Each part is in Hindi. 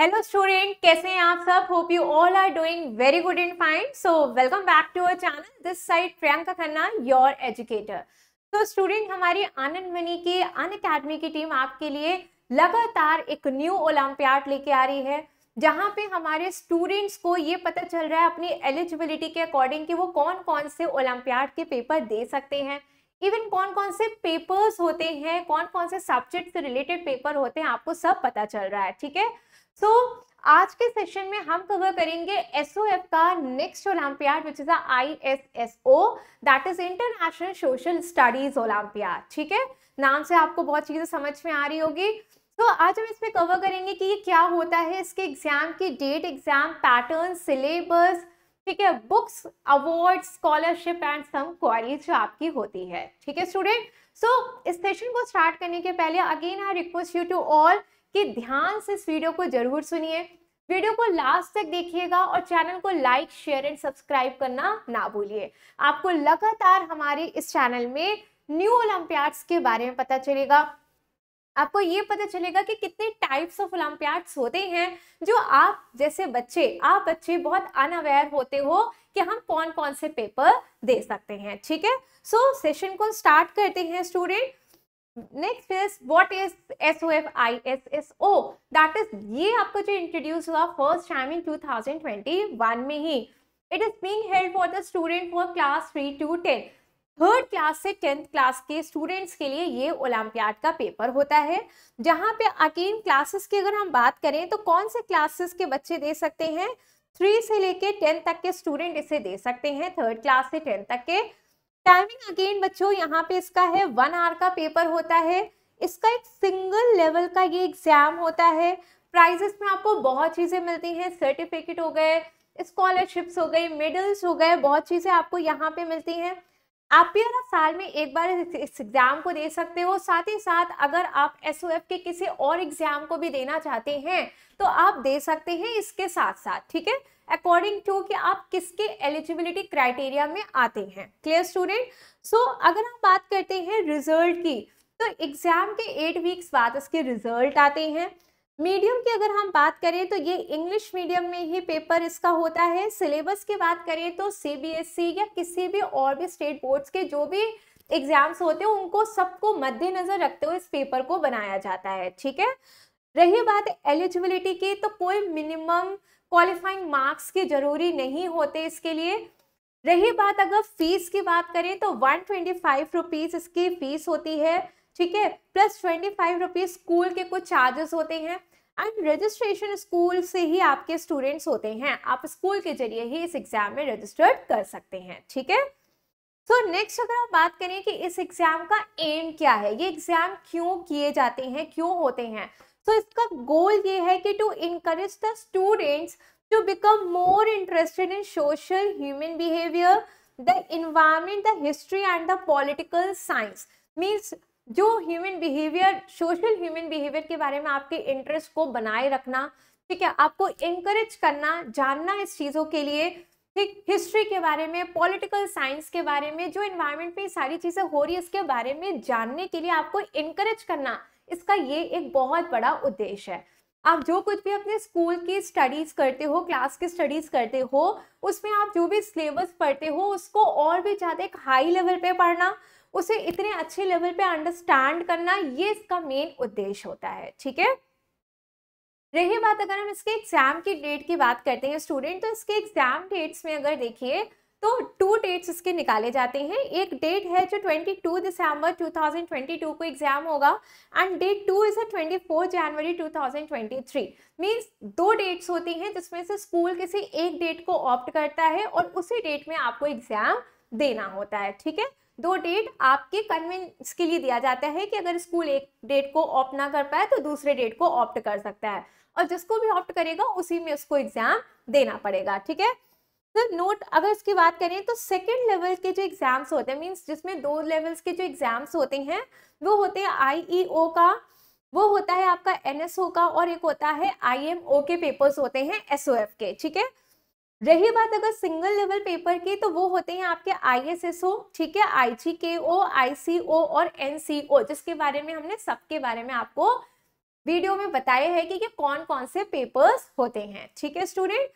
हेलो स्टूडेंट कैसे हैं आप सब hope you all are doing very good in fine so welcome back to our channel this side Priyanka Khanna your educator तो स्टूडेंट हमारी आनंद मनी की अन अकेडमी की टीम आपके लिए लगातार एक न्यू ओलंपियाड लेके आ रही है जहाँ पे हमारे स्टूडेंट्स को ये पता चल रहा है अपनी एलिजिबिलिटी के अकॉर्डिंग कि वो कौन कौन से ओलंपियाड के पेपर दे सकते हैं इवन कौन कौन से पेपर्स होते हैं कौन कौन से सब्जेक्ट से रिलेटेड पेपर होते हैं आपको सब पता चल रहा है ठीक है सो so, आज के सेशन में हम कवर करेंगे एसओएफ का next olympiad which is I S S O that is international social studies olympiad ठीक है नाम से आपको बहुत चीजें समझ में आ रही होगी तो आज हम इसमें कवर करेंगे कि ये क्या होता है इसके एग्जाम की डेट एग्जाम पैटर्न सिलेबस ठीक है books award scholarship and some queries जो आपकी होती है ठीक है स्टूडेंट सो so, इस सेशन को स्टार्ट करने के पहले again I request you to all कि ध्यान से इस वीडियो को जरूर सुनिए वीडियो को लास्ट तक देखिएगा और चैनल को लाइक शेयर एंड सब्सक्राइब करना ना भूलिए आपको लगातार हमारे इस चैनल में न्यू ओलंपियाड्स के बारे में पता चलेगा आपको ये पता चलेगा कि कितने टाइप्स ऑफ ओलंपियाड्स होते हैं जो आप जैसे बच्चे आप बच्चे बहुत अनअवेयर होते हो कि हम कौन कौन से पेपर दे सकते हैं ठीक है सो so, सेशन को स्टार्ट करते हैं student next is what is S O F I S S O that is ये आपको जो इंट्रोड्यूस हुआ first time in two thousand twenty one में ही it is being held for the student for class three to ten third class से टेंथ क्लास के स्टूडेंट्स के लिए ये ओलम्पियाड का पेपर होता है जहाँ पे अगेन क्लासेस की अगर हम बात करें तो कौन से क्लासेस के बच्चे दे सकते हैं थ्री से लेके टेंथ तक के स्टूडेंट इसे दे सकते हैं थर्ड क्लास से टेंथ तक के टाइमिंग अगेन बच्चों यहाँ पे इसका है वन आवर का पेपर होता है इसका एक सिंगल लेवल का ये एग्जाम होता है प्राइजेस में आपको बहुत चीज़ें मिलती हैं सर्टिफिकेट हो गए स्कॉलरशिप्स हो गई मेडल्स हो गए बहुत चीज़ें आपको यहाँ पे मिलती हैं आप भी अगर साल में एक बार इस एग्जाम को दे सकते हो साथ ही साथ अगर आप एस के किसी और एग्जाम को भी देना चाहते हैं तो आप दे सकते हैं इसके साथ साथ ठीक है अकॉर्डिंग टू कि आप किसके एलिजिबिलिटी क्राइटेरिया में आते हैं क्लियर स्टूडेंट सो अगर हम बात करते हैं रिजल्ट की तो एग्जाम के एट वीक्स बाद इसके रिजल्ट आते हैं मीडियम की अगर हम बात करें तो ये इंग्लिश मीडियम में ही पेपर इसका होता है सिलेबस की बात करें तो सी e या किसी भी और भी स्टेट बोर्ड्स के जो भी एग्जाम्स होते हैं उनको सबको मद्देनजर रखते हुए इस पेपर को बनाया जाता है ठीक है रही बात एलिजिबिलिटी की तो कोई मिनिमम क्वालिफाइंग मार्क्स की जरूरी नहीं होते इसके लिए रही बात अगर फीस की बात करें तो वन ट्वेंटी फाइव रुपीज़ इसकी फीस होती है ठीक है plus twenty five rupees school के कुछ चार्जेस होते हैं एंड रजिस्ट्रेशन स्कूल से ही आपके स्टूडेंट्स होते हैं आप स्कूल के जरिए ही इस एग्जाम में रजिस्टर्ड कर सकते हैं ठीक है तो नेक्स्ट अगर हम बात करें कि इस एग्जाम का एम क्या है ये एग्जाम क्यों किए जाते हैं क्यों होते हैं तो इसका गोल ये है कि to encourage the students to become more interested in social human behaviour the environment the history and the political science means जो human behaviour social human behaviour के बारे में आपके इंटरेस्ट को बनाए रखना ठीक है आपको इंकरेज करना जानना इस चीज़ों के लिए ठीक हिस्ट्री के बारे में पॉलिटिकल साइंस के बारे में जो इन्वायरमेंट में सारी चीज़ें हो रही है इसके बारे में जानने के लिए आपको इंकरेज करना इसका ये एक बहुत बड़ा उद्देश्य है आप जो कुछ भी अपने स्कूल की स्टडीज़ करते हो क्लास की स्टडीज़ करते हो उसमें आप जो भी सिलेबस पढ़ते हो उसको और भी ज़्यादा एक हाई लेवल पे पढ़ना उसे इतने अच्छे लेवल पे अंडरस्टैंड करना ये इसका मेन उद्देश्य होता है ठीक है रही बात अगर हम इसके एग्जाम की डेट की बात करते हैं स्टूडेंट तो इसके एग्जाम डेट्स में अगर देखिए तो टू डेट्स इसके निकाले जाते हैं एक डेट है जो 22 दिसंबर 2022 को एग्जाम होगा and date two is twenty four January 2023 means दो डेट्स होती हैं जिसमें से स्कूल किसी एक डेट को ऑप्ट करता है और उसी डेट में आपको एग्जाम देना होता है ठीक है दो डेट आपके कन्विंस के लिए दिया जाता है कि अगर स्कूल एक डेट को ऑप्ट ना कर पाए तो दूसरे डेट को ऑप्ट कर सकता है और जिसको भी ऑप्ट करेगा उसी में उसको एग्जाम देना पड़ेगा ठीक है तो नोट अगर इसकी बात करें तो सेकेंड लेवल के जो एग्जाम्स होते हैं मीन्स जिसमें दो लेवल्स के जो एग्जाम्स होते हैं वो होते हैं आई e का वो होता है आपका एन का और एक होता है आई के पेपर्स होते हैं एस के ठीक है रही बात अगर सिंगल लेवल पेपर की तो वो होते हैं आपके आई एस एस ओ ठीक है आई जी के ओ आई सी ओ और एन सी ओ जिसके बारे में हमने सबके बारे में आपको वीडियो में बताया है कि ये कौन कौन से पेपर्स होते हैं ठीक है स्टूडेंट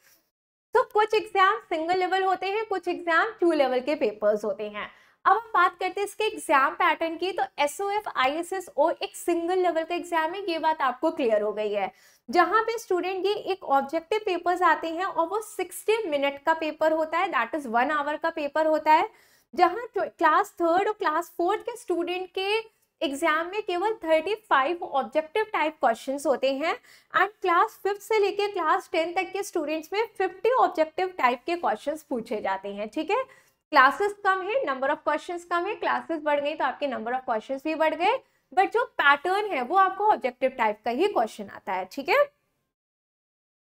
तो कुछ एग्जाम सिंगल लेवल होते हैं कुछ एग्जाम टू लेवल के पेपर्स होते हैं अब हम बात करते हैं इसके एग्जाम पैटर्न की तो S O F I S S O एक सिंगल लेवल का एग्जाम है ये बात आपको क्लियर हो गई है जहां पे स्टूडेंट ये एक ऑब्जेक्टिव पेपर्स आते हैं और वो सिक्सटी मिनट का पेपर होता है दैट इज वन आवर का पेपर होता है जहाँ क्लास थर्ड और क्लास फोर्थ के स्टूडेंट के एग्जाम में केवल 35 ऑब्जेक्टिव टाइप क्वेश्चंस होते हैं एंड क्लास फिफ्थ से लेकर क्लास टेन तक के स्टूडेंट्स में 50 ऑब्जेक्टिव टाइप के क्वेश्चंस पूछे जाते हैं ठीक है क्लासेस कम है नंबर ऑफ क्वेश्चंस कम है क्लासेस बढ़ गई तो आपके नंबर ऑफ क्वेश्चंस भी बढ़ गए बट जो पैटर्न है वो आपको ऑब्जेक्टिव टाइप का ही क्वेश्चन आता है ठीक है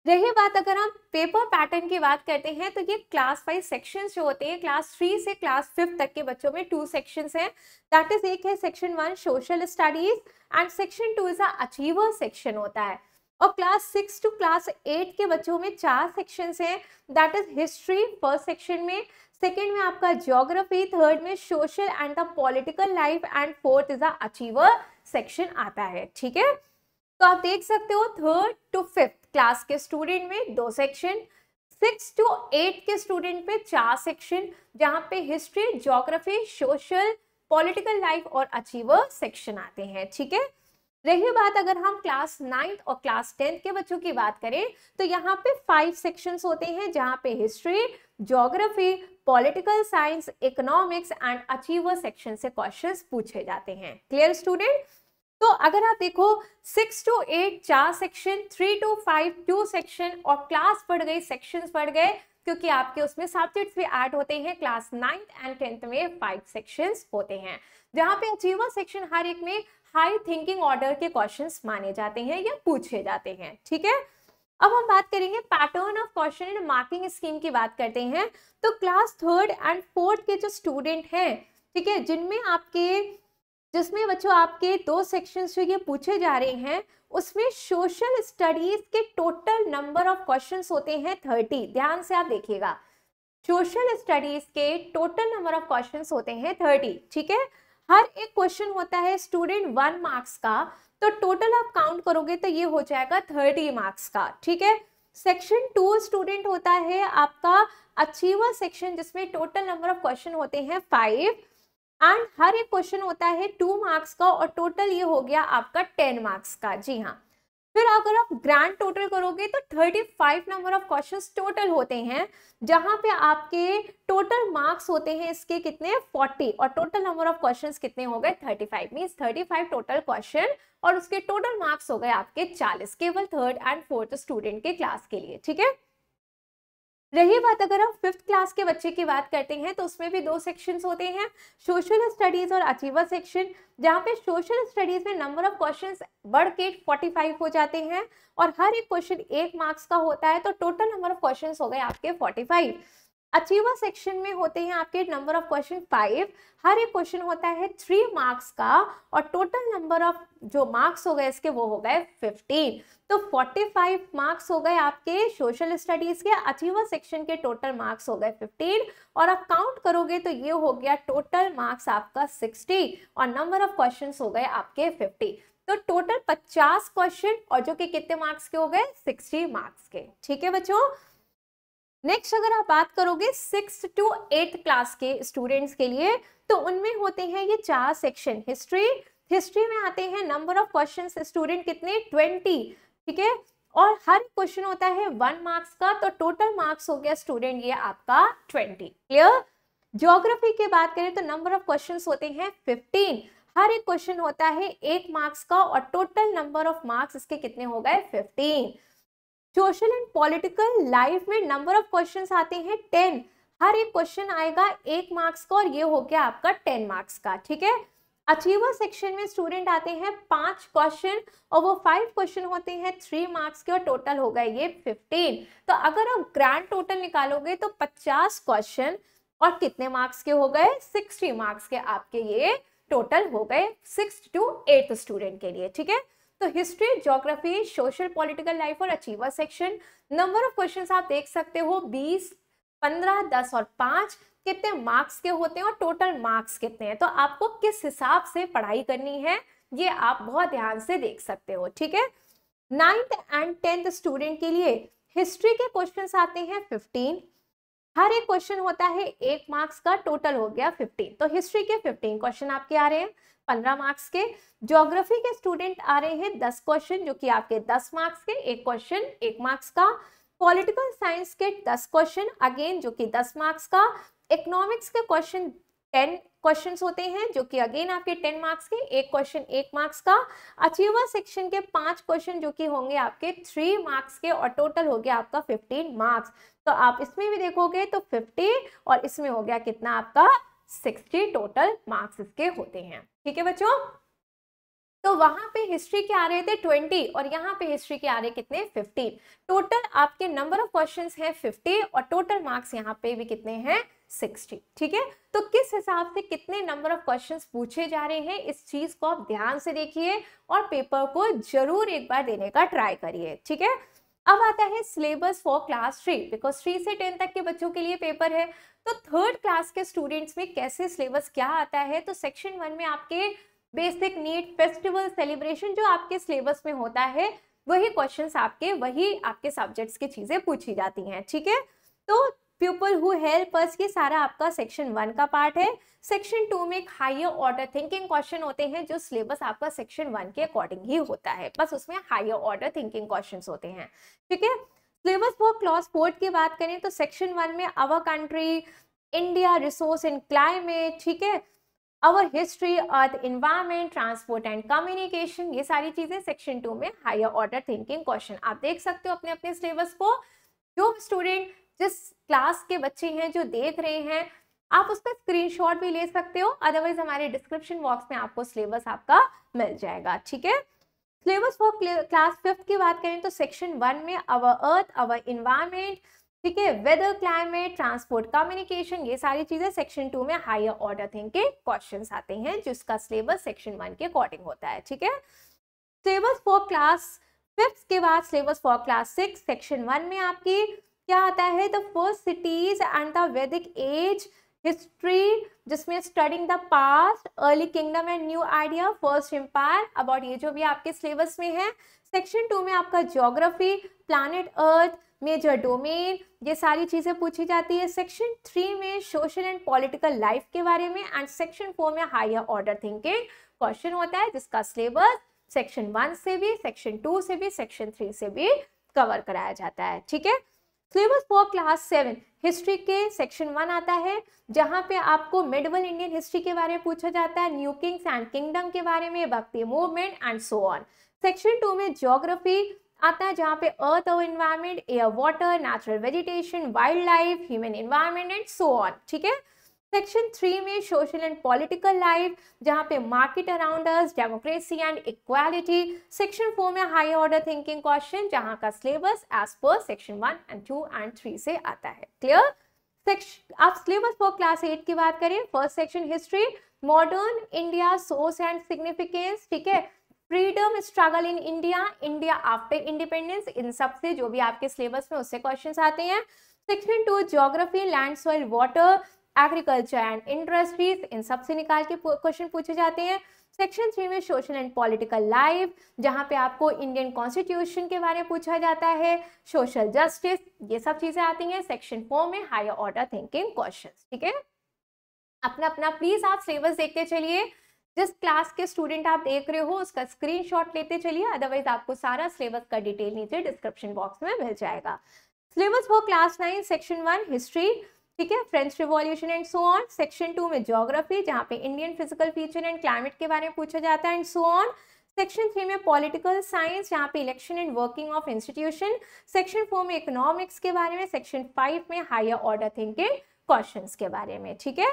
रही बात अगर हम पेपर पैटर्न की बात करते हैं तो ये क्लास वाइज सेक्शंस जो होते हैं क्लास थ्री से क्लास फिफ्थ तक के बच्चों में टू सेक्शंस हैं दैट इज एक है section one social studies and section two is a achiever section होता है और class six to class eight के बच्चों में चार सेक्शंस हैं that is history first section में सेकेंड में आपका ज्योग्राफी थर्ड में social and the political life and fourth is achiever section आता है ठीक है तो आप देख सकते हो थर्ड टू फिफ्थ क्लास के स्टूडेंट में दो सेक्शन सिक्स टू एट के स्टूडेंट पे चार सेक्शन जहाँ पे history geography social political life और अचीवर सेक्शन आते हैं ठीक है रही बात अगर हम क्लास नाइन्थ और क्लास टेंथ के बच्चों की बात करें तो यहाँ पे फाइव सेक्शंस होते हैं जहाँ पे history geography political science economics and achiever section से क्वेश्चंस पूछे जाते हैं क्लियर स्टूडेंट तो अगर आप देखो सिक्स टू एट चार section three to five two section और क्लास बढ़ गई सेक्शंस बढ़ गए क्योंकि आपके उसमें सब्जेक्ट्स भी ऐड होते हैं क्लास नाइन्थ एंड टेंथ में फाइव सेक्शंस होते हैं जहाँ पे अचीवर सेक्शन हर एक में हाई थिंकिंग ऑर्डर के क्वेश्चंस माने जाते हैं या पूछे जाते हैं ठीक है थीके? अब हम बात करेंगे pattern of question and marking scheme की बात करते हैं तो क्लास थर्ड एंड फोर्थ के जो स्टूडेंट हैं ठीक है जिनमें आपके जिसमें बच्चों आपके दो सेक्शन जो ये पूछे जा रहे हैं उसमें सोशल स्टडीज के टोटल नंबर ऑफ क्वेश्चन होते हैं थर्टी ध्यान से आप देखिएगा सोशल स्टडीज के टोटल नंबर ऑफ क्वेश्चन होते हैं थर्टी ठीक है हर एक क्वेश्चन होता है स्टूडेंट वन मार्क्स का तो टोटल आप काउंट करोगे तो ये हो जाएगा थर्टी मार्क्स का ठीक है सेक्शन टू स्टूडेंट होता है आपका अचीवर सेक्शन जिसमें टोटल नंबर ऑफ क्वेश्चन होते हैं फाइव एंड हर एक क्वेश्चन होता है टू मार्क्स का और टोटल ये हो गया आपका टेन मार्क्स का जी हाँ फिर अगर आप ग्रैंड टोटल करोगे तो 35 नंबर ऑफ क्वेश्चंस टोटल होते हैं जहां पे आपके टोटल मार्क्स होते हैं इसके कितने 40 और टोटल नंबर ऑफ क्वेश्चंस कितने हो गए 35 five means thirty total question और उसके टोटल मार्क्स हो गए आपके 40 केवल थर्ड एंड फोर्थ स्टूडेंट के क्लास के लिए ठीक है रही बात अगर हम फिफ्थ क्लास के बच्चे की बात करते हैं तो उसमें भी दो सेक्शंस होते हैं सोशल स्टडीज़ और अचीवर सेक्शन जहाँ पे सोशल स्टडीज़ में नंबर ऑफ क्वेश्चंस बढ़ के 45 हो जाते हैं और हर एक क्वेश्चन एक मार्क्स का होता है तो टोटल नंबर ऑफ क्वेश्चंस हो गए आपके फाइव अचीवर सेक्शन में होते हैं आपके नंबर ऑफ क्वेश्चन फाइव हर एक क्वेश्चन होता है थ्री मार्क्स का और टोटल नंबर ऑफ जो मार्क्स हो गए इसके वो हो गए फिफ्टीन तो फोर्टी फाइव मार्क्स हो गए आपके सोशल स्टडीज के अचीवर सेक्शन के टोटल मार्क्स हो गए फिफ्टीन और आप काउंट करोगे तो ये हो गया टोटल मार्क्स आपका सिक्सटी और नंबर ऑफ क्वेश्चन हो गए आपके फिफ्टी तो टोटल पचास क्वेश्चन और जो कि कितने मार्क्स के हो गए सिक्सटी मार्क्स के ठीक है बच्चों नेक्स्ट अगर आप बात करोगे सिक्स टू एट क्लास के स्टूडेंट्स के लिए तो उनमें होते हैं ये चार सेक्शन हिस्ट्री हिस्ट्री में आते हैं नंबर ऑफ क्वेश्चन स्टूडेंट कितने ट्वेंटी ठीक है और हर क्वेश्चन होता है वन मार्क्स का तो टोटल मार्क्स हो गया स्टूडेंट ये आपका ट्वेंटी क्लियर ज्योग्राफी की बात करें तो नंबर ऑफ क्वेश्चन होते हैं फिफ्टीन हर एक क्वेश्चन होता है एट मार्क्स का और टोटल नंबर ऑफ मार्क्स इसके कितने हो गए fifteen social and political life में नंबर ऑफ क्वेश्चन आते हैं टेन हर एक क्वेश्चन आएगा एक मार्क्स का और ये हो गया आपका टेन मार्क्स का ठीक है अचीवर सेक्शन में स्टूडेंट आते हैं पांच क्वेश्चन और वो फाइव क्वेश्चन होते हैं थ्री मार्क्स के और टोटल हो गए ये फिफ्टीन तो अगर आप ग्रैंड टोटल निकालोगे तो पचास क्वेश्चन और कितने मार्क्स के हो गए सिक्सटी मार्क्स के आपके ये टोटल हो गए सिक्स टू एट स्टूडेंट के लिए ठीक है तो history geography social political life और achiever section number of questions आप देख सकते हो बीस पंद्रह दस और पाँच कितने मार्क्स के होते हैं और टोटल मार्क्स कितने हैं तो आपको किस हिसाब से पढ़ाई करनी है ये आप बहुत ध्यान से देख सकते हो ठीक है नाइन्थ एंड टेंथ स्टूडेंट के लिए हिस्ट्री के क्वेश्चन आते हैं फिफ्टीन हर एक क्वेश्चन होता है एक मार्क्स का टोटल हो गया फिफ्टीन तो हिस्ट्री के फिफ्टीन क्वेश्चन आपके आ रहे हैं पंद्रह मार्क्स के ज्योग्राफी के स्टूडेंट आ रहे हैं दस क्वेश्चन जो कि आपके दस मार्क्स के एक क्वेश्चन एक मार्क्स का पॉलिटिकल साइंस के दस क्वेश्चन अगेन जो कि दस मार्क्स का इकोनॉमिक्स के क्वेश्चन टेन क्वेश्चंस होते हैं जो कि अगेन आपके टेन मार्क्स के एक क्वेश्चन एक मार्क्स का अचीवर सेक्शन के पांच क्वेश्चन जो कि होंगे आपके थ्री मार्क्स के और टोटल हो गया आपका फिफ्टीन मार्क्स तो आप इसमें भी देखोगे तो फिफ्टी और इसमें हो गया कितना आपका सिक्सटी टोटल मार्क्स इसके होते हैं ठीक है बच्चों तो वहां पे हिस्ट्री के आ रहे थे ट्वेंटी और यहाँ पे हिस्ट्री के आ रहे कितने फिफ्टीन टोटल आपके नंबर ऑफ क्वेश्चन है फिफ्टी और टोटल मार्क्स यहाँ पे भी कितने हैं सिक्सटी ठीक है तो किस हिसाब से कितने नंबर ऑफ क्वेश्चन पूछे जा रहे हैं इस चीज को आप ध्यान से देखिए और पेपर को जरूर एक बार देने का ट्राई करिए ठीक है थीके? अब आता है syllabus for class three because three से टेन तक के बच्चों के लिए पेपर है तो थर्ड क्लास के स्टूडेंट्स में कैसे सिलेबस क्या आता है तो सेक्शन वन में आपके बेसिक नीट फेस्टिवल सेलिब्रेशन जो आपके सिलेबस में होता है वही क्वेश्चन आपके वही आपके सब्जेक्ट्स की चीज़ें पूछी जाती हैं ठीक है तो पीपल हु हेल्प अस ये सारा आपका सेक्शन वन का पार्ट है सेक्शन टू में हाइयर ऑर्डर थिंकिंग क्वेश्चन होते हैं जो सिलेबस आपका सेक्शन वन के अकॉर्डिंग ही होता है बस उसमें हाइयर ऑर्डर थिंकिंग क्वेश्चन होते हैं ठीक है सिलेबस फॉर क्लॉस फोर्थ की बात करें तो सेक्शन वन में our country India resource in climate ठीक है our history earth environment transport and communication ये सारी चीज़ें सेक्शन टू में हायर ऑर्डर थिंकिंग क्वेश्चन आप देख सकते हो अपने अपने सिलेबस को जो स्टूडेंट जिस क्लास के बच्चे हैं जो देख रहे हैं आप उसका स्क्रीनशॉट भी ले सकते हो अदरवाइज हमारे डिस्क्रिप्शन बॉक्स में आपको सिलेबस आपका मिल जाएगा ठीक है सिलेबस फॉर क्लास फिफ्थ की बात करें तो सेक्शन वन में अवर अर्थ अवर इन्वायरमेंट ठीक है वेदर क्लाइमेट ट्रांसपोर्ट कम्युनिकेशन ये सारी चीजें सेक्शन टू में हायर ऑर्डर थिंग के क्वेश्चन आते हैं जिसका सिलेबस सेक्शन वन के अकॉर्डिंग होता है ठीक है सिलेबस फॉर क्लास फिफ्थ के बाद syllabus for class six section one में आपकी क्या आता है the first cities and the Vedic age history जिसमें studying the past early kingdom and new idea first empire about ये जो भी आपके सिलेबस में है सेक्शन टू में आपका geography planet earth major domain ये सारी चीज़ें पूछी जाती है सेक्शन थ्री में सोशल एंड पॉलिटिकल लाइफ के बारे में एंड सेक्शन फोर में हायर ऑर्डर थिंकिंग क्वेश्चन होता है जिसका सिलेबस सेक्शन वन से भी सेक्शन टू से भी सेक्शन थ्री से भी कवर कराया जाता है ठीक है syllabus for class seven history के सेक्शन वन आता है जहाँ पे आपको मिडवल इंडियन हिस्ट्री के बारे में पूछा जाता है न्यू किंग्स एंड किंगडम के बारे में bhakti movement and so on section two में ज्योग्राफी आता है जहाँ पे अर्थ और environment air water natural vegetation wild life human environment and so on ठीक है सेक्शन थ्री में सोशल एंड पॉलिटिकल लाइफ जहाँ पे market around us democracy and equality section four में हाई ऑर्डर थिंकिंग क्वेश्चन जहाँ का syllabus as per section one and two and three से आता है क्लियर सेक्शन आप सिलेबस फॉर क्लास एट की बात करें first section history modern India source and significance ठीक है freedom struggle in India India after independence इन सब से जो भी आपके सिलेबस में उससे क्वेश्चंस आते हैं section two geography land soil water agriculture and industries इन सबसे निकाल के क्वेश्चन पूछे जाते हैं सेक्शन थ्री में सोशल एंड पॉलिटिकल लाइफ जहाँ पे आपको इंडियन कॉन्स्टिट्यूशन के बारे में पूछा जाता है सोशल जस्टिस ये सब चीज़ें आती हैं सेक्शन फोर में हायर ऑर्डर थिंकिंग क्वेश्चन ठीक है अपना अपना प्लीज़ आप सिलेबस देखते चलिए जिस क्लास के स्टूडेंट आप देख रहे हो उसका स्क्रीन लेते चलिए अदरवाइज आपको सारा सिलेबस का डिटेल नीचे डिस्क्रिप्शन बॉक्स में मिल जाएगा syllabus for class nine section one history ठीक है French revolution and so on section two में ज्योग्राफी जहाँ पे Indian physical feature and climate के बारे में पूछा जाता है and so on section three में पॉलिटिकल साइंस यहाँ पे election and working of institution section four में इकोनॉमिक्स के बारे में सेक्शन फाइव में हायर ऑर्डर थिंकिंग क्वेश्चन के बारे में ठीक है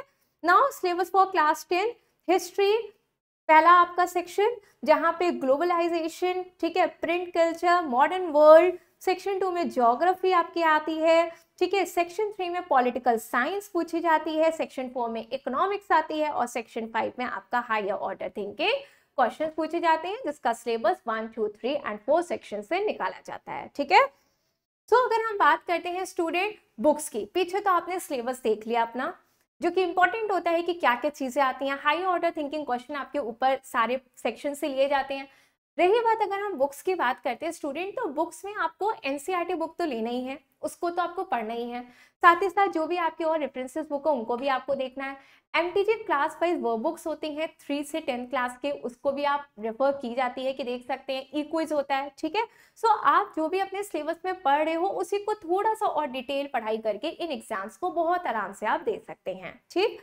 now syllabus for class ten history पहला आपका सेक्शन जहाँ पे ग्लोबलाइजेशन ठीक है print culture modern world section two में ज्योग्राफी आपकी आती है ठीक है सेक्शन थ्री में पॉलिटिकल साइंस पूछी जाती है सेक्शन फोर में इकोनॉमिक्स आती है और सेक्शन फाइव में आपका हायर ऑर्डर थिंकिंग क्वेश्चन पूछे जाते हैं जिसका syllabus one two three and four section से निकाला जाता है ठीक है सो so, अगर हम बात करते हैं स्टूडेंट बुक्स की पीछे तो आपने सिलेबस देख लिया अपना जो कि इंपॉर्टेंट होता है कि क्या क्या चीज़ें आती हैं हाई ऑर्डर थिंकिंग क्वेश्चन आपके ऊपर सारे सेक्शन से लिए जाते हैं रही बात अगर हम बुक्स की बात करते हैं स्टूडेंट तो बुक्स में आपको एनसीईआरटी e बुक तो लेना ही है उसको तो आपको पढ़ना ही है साथ ही साथ जो भी आपके और रेफरेंसेस बुक है उनको भी आपको देखना है एम क्लास वाइज वर्क बुक्स होती हैं थ्री से टेन क्लास के उसको भी आप रेफर की जाती है कि देख सकते हैं इक्विज होता है ठीक है सो आप जो भी अपने सिलेबस में पढ़ रहे हो उसी को थोड़ा सा और डिटेल पढ़ाई करके इन एग्जाम्स को बहुत आराम से आप दे सकते हैं ठीक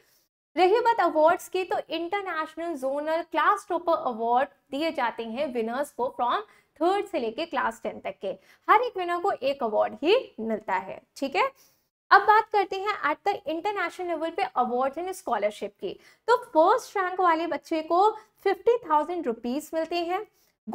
रही बात अवार्ड्स की तो international zonal class topper award दिए जाते हैं विनर्स को फ्रॉम थर्ड से लेके क्लास टेन तक के हर एक विनर को एक अवार्ड ही मिलता है ठीक है अब बात करते हैं एट द इंटरनेशनल लेवल पे अवार्ड एंड स्कॉलरशिप की तो फर्स्ट रैंक वाले बच्चे को फिफ्टी थाउजेंड रुपीज मिलते हैं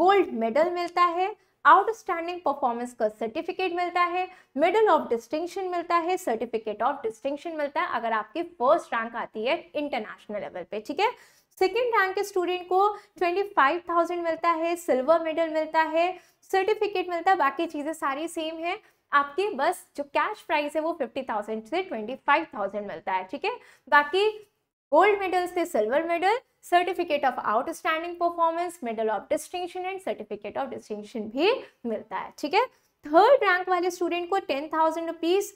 गोल्ड मेडल मिलता है आउटस्टैंडिंग परफॉर्मेंस का सर्टिफिकेट मिलता है मेडल ऑफ डिस्टिंक्शन मिलता है सर्टिफिकेट ऑफ डिस्टिंक्शन मिलता है अगर आपकी फर्स्ट रैंक आती है इंटरनेशनल लेवल पे ठीक है सेकेंड रैंक के स्टूडेंट को ट्वेंटी फाइव थाउजेंड मिलता है सिल्वर मेडल मिलता है सर्टिफिकेट मिलता है बाकी चीज़ें सारी सेम है आपके बस जो कैश प्राइस है वो फिफ्टी थाउजेंड से ट्वेंटी फाइव थाउजेंड मिलता है ठीक है बाकी गोल्ड मेडल से silver medal certificate of outstanding performance medal of distinction and certificate of distinction भी मिलता है ठीक है थर्ड रैंक वाले स्टूडेंट को ten thousand rupees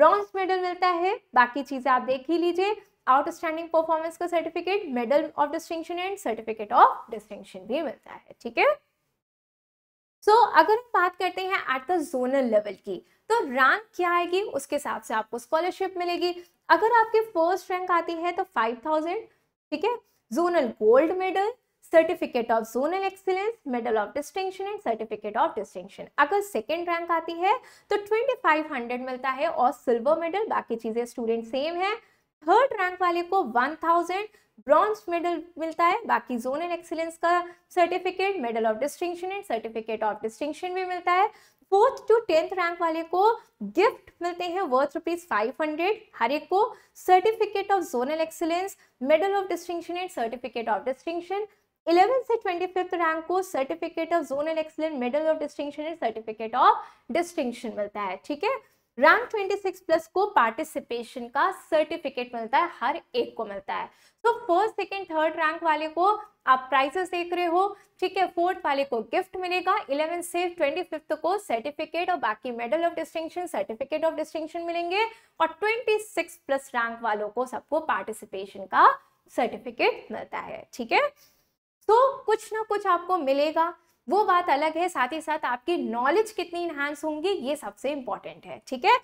bronze medal मिलता है बाकी चीज़ें आप देख ही लीजिए आउटस्टैंडिंग परफॉर्मेंस का certificate medal of distinction and certificate of distinction भी मिलता है ठीक है सो so, अगर हम बात करते हैं एट द जोनल लेवल की तो रैंक क्या आएगी उसके हिसाब से आपको स्कॉलरशिप मिलेगी अगर आपकी फर्स्ट रैंक आती है तो फाइव थाउजेंड ठीक है zonal gold medal certificate of zonal excellence medal of distinction and certificate of distinction अगर सेकेंड रैंक आती है तो ट्वेंटी फाइव हंड्रेड मिलता है और सिल्वर मेडल बाकी चीज़ें स्टूडेंट सेम है थर्ड रैंक वाले को वन थाउजेंड ब्रॉन्ज मेडल मिलता है बाकी जोन एंड एक्सीलेंस का certificate medal of distinction and certificate of distinction भी मिलता है फोर्थ टू टेंथ रैंक वाले को गिफ्ट मिलते हैं वर्थ रुपीज फाइव हंड्रेड हर एक को certificate of zonal excellence medal of distinction and certificate of distinction eleven से ट्वेंटी फिफ्थ रैंक को certificate of zonal excellence medal of distinction and certificate of distinction मिलता है ठीक है रैंक 26 प्लस को पार्टिसिपेशन का सर्टिफिकेट मिलता है हर एक को मिलता है तो फर्स्ट सेकेंड थर्ड रैंक वाले को आप प्राइजेस देख रहे हो ठीक है फोर्थ वाले को गिफ्ट मिलेगा इलेवेंथ से ट्वेंटी फिफ्थ को सर्टिफिकेट और बाकी medal of distinction certificate of distinction मिलेंगे और ट्वेंटी सिक्स प्लस रैंक वालों को सबको पार्टिसिपेशन का सर्टिफिकेट मिलता है ठीक है तो कुछ ना कुछ आपको मिलेगा वो बात अलग है साथ ही साथ आपकी नॉलेज कितनी इन्हांस होंगी ये सबसे इंपॉर्टेंट है ठीक है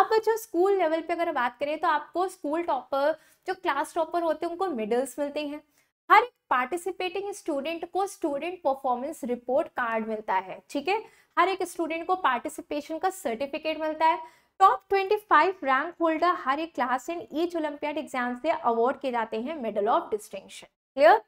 अब बच्चों स्कूल लेवल पे अगर बात करें तो आपको स्कूल टॉपर जो क्लास टॉपर होते हैं उनको मेडल्स मिलते हैं हर पार्टिसिपेटिंग स्टूडेंट को स्टूडेंट परफॉर्मेंस रिपोर्ट कार्ड मिलता है ठीक है हर एक स्टूडेंट को पार्टिसिपेशन का सर्टिफिकेट मिलता है टॉप 25 रैंक होल्डर हर एक class in each olympiad exam से अवार्ड किए जाते हैं medal of distinction clear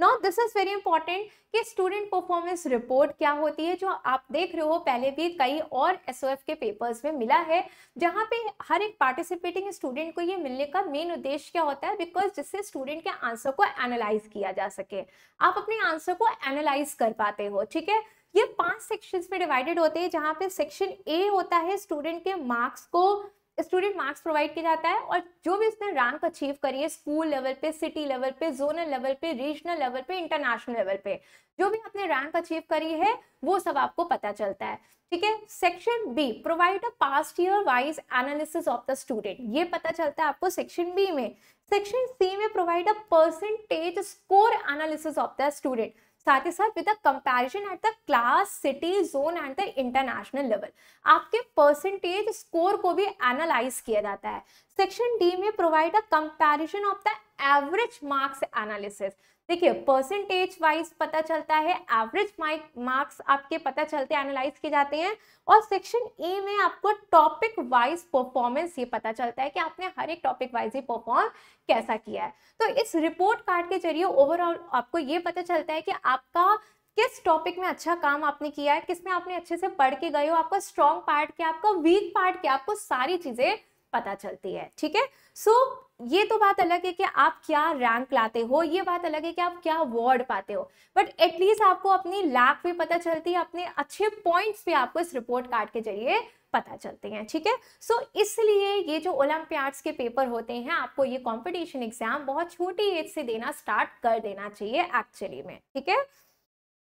now this is very important कि स्टूडेंट परफॉर्मेंस रिपोर्ट क्या होती है जो आप देख रहे हो पहले भी कई और एस के पेपर्स में मिला है जहाँ पे हर एक पार्टिसिपेटिंग स्टूडेंट को ये मिलने का मेन उद्देश्य क्या होता है बिकॉज जिससे स्टूडेंट के आंसर को एनालाइज किया जा सके आप अपने आंसर को एनालाइज कर पाते हो ठीक है ये पांच सेक्शंस में डिवाइडेड होते हैं जहाँ पे सेक्शन ए होता है स्टूडेंट के मार्क्स को स्टूडेंट मार्क्स प्रोवाइड किया जाता है और जो भी उसने रैंक अचीव करी है स्कूल लेवल पे सिटी लेवल पे जोनल लेवल पे रीजनल लेवल पे इंटरनेशनल लेवल पे जो भी आपने रैंक अचीव करी है वो सब आपको पता चलता है ठीक है section B provide a past year wise analysis of the student ये पता चलता है आपको सेक्शन बी में सेक्शन सी में provide a percentage score analysis of the student साथ ही साथ with comparison comparison at the class city zone and the international level आपके परसेंटेज स्कोर को भी एनालाइज किया जाता है सेक्शन डी में provide a comparison of the average marks analysis देखिए परसेंटेज वाइज पता चलता है एवरेज माइक मार्क्स आपके पता चलते एनालाइज किए जाते हैं और सेक्शन ए में आपको टॉपिक वाइज परफॉर्मेंस ये पता चलता है कि आपने हर एक टॉपिक वाइज ही परफॉर्म कैसा किया है तो इस रिपोर्ट कार्ड के जरिए ओवरऑल आपको ये पता चलता है कि आपका किस टॉपिक में अच्छा काम आपने किया है किसमें आपने अच्छे से पढ़ के गए हो आपका स्ट्रॉन्ग पार्ट क्या आपका वीक पार्ट क्या आपको सारी चीज़ें पता चलती है ठीक है सो ये तो बात अलग है कि आप क्या रैंक लाते हो ये बात अलग है कि आप क्या अवार्ड पाते हो बट एटलीस्ट आपको अपनी लैक भी पता चलती है अपने अच्छे पॉइंट्स भी आपको इस रिपोर्ट कार्ड के जरिए पता चलते हैं ठीक है सो so, इसलिए ये जो ओलंपियाड्स के पेपर होते हैं आपको ये कॉम्पिटिशन एग्जाम बहुत छोटी एज से देना स्टार्ट कर देना चाहिए एक्चुअली में ठीक है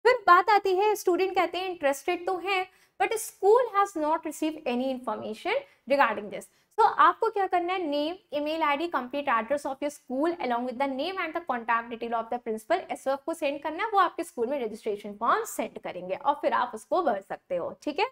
फिर बात आती है स्टूडेंट कहते हैं इंटरेस्टेड तो है but school has not receive any information regarding this तो आपको क्या करना है name email ID complete address of your school along with the name and the contact detail of the principal एस को सेंड करना है वो आपके स्कूल में रजिस्ट्रेशन फॉर्म सेंड करेंगे और फिर आप उसको भर सकते हो ठीक है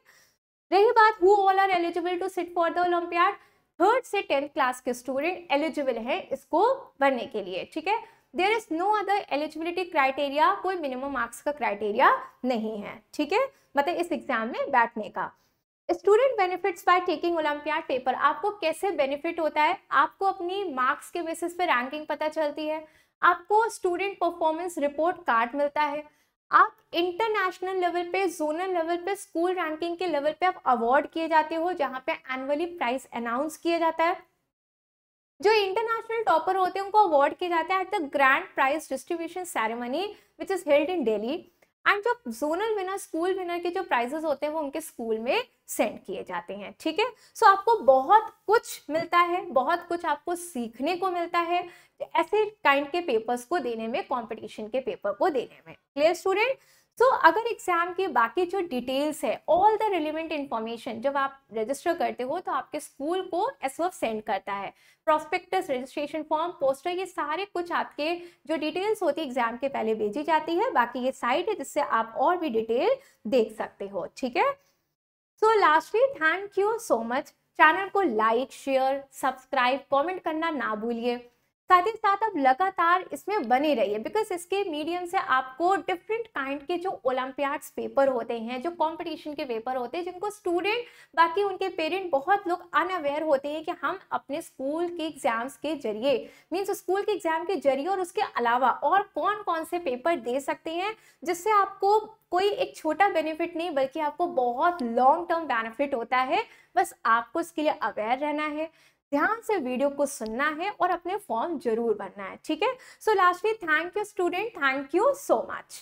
रही बात who all are eligible to sit for the olympiad third से टेंथ क्लास के स्टूडेंट एलिजिबल है इसको भरने के लिए ठीक है there is no other eligibility criteria कोई मिनिमम मार्क्स का क्राइटेरिया नहीं है ठीक है मतलब इस एग्जाम में बैठने का student benefits by taking olympiad paper आपको कैसे बेनिफिट होता है आपको अपनी मार्क्स के बेसिस पे रैंकिंग पता चलती है आपको स्टूडेंट परफॉर्मेंस रिपोर्ट कार्ड मिलता है आप इंटरनेशनल लेवल पे जोनल लेवल पे स्कूल रैंकिंग के लेवल पे आप अवार्ड किए जाते हो जहाँ पे एनुअली प्राइस अनाउंस किया जाता है जो इंटरनेशनल टॉपर होते हैं उनको अवार्ड किया जाता है at the grand prize distribution ceremony which is held in Delhi and जो जोनल विनर स्कूल विनर के जो प्राइजेस होते हैं वो उनके स्कूल में सेंड किए जाते हैं ठीक है सो so, आपको बहुत कुछ मिलता है बहुत कुछ आपको सीखने को मिलता है ऐसे काइंड के पेपर्स को देने में कंपटीशन के पेपर को देने में क्लियर स्टूडेंट सो so, अगर एग्ज़ाम के बाकी जो डिटेल्स है ऑल द रिलेवेंट इन्फॉर्मेशन जब आप रजिस्टर करते हो तो आपके स्कूल को एस सेंड करता है प्रॉस्पेक्टस रजिस्ट्रेशन फॉर्म पोस्टर ये सारे कुछ आपके जो डिटेल्स होती है एग्ज़ाम के पहले भेजी जाती है बाकी ये साइट है जिससे आप और भी डिटेल देख सकते हो ठीक है so lastly thank you so much channel को लाइक शेयर सब्सक्राइब कॉमेंट करना ना भूलिए साथ ही साथ आप लगातार इसमें बने रहिए बिकॉज इसके मीडियम से आपको डिफरेंट काइंड के जो ओलंपियाड्स पेपर होते हैं जो कंपटीशन के पेपर होते हैं जिनको स्टूडेंट बाकी उनके पेरेंट बहुत लोग अनअवेयर होते हैं कि हम अपने स्कूल के एग्जाम्स के जरिए मीन्स स्कूल के एग्जाम के जरिए और उसके अलावा और कौन कौन से पेपर दे सकते हैं जिससे आपको कोई एक छोटा बेनिफिट नहीं बल्कि आपको बहुत लॉन्ग टर्म बेनिफिट होता है बस आपको इसके लिए अवेयर रहना है ध्यान से वीडियो को सुनना है और अपने फॉर्म जरूर भरना है ठीक है so lastly thank you student thank you so much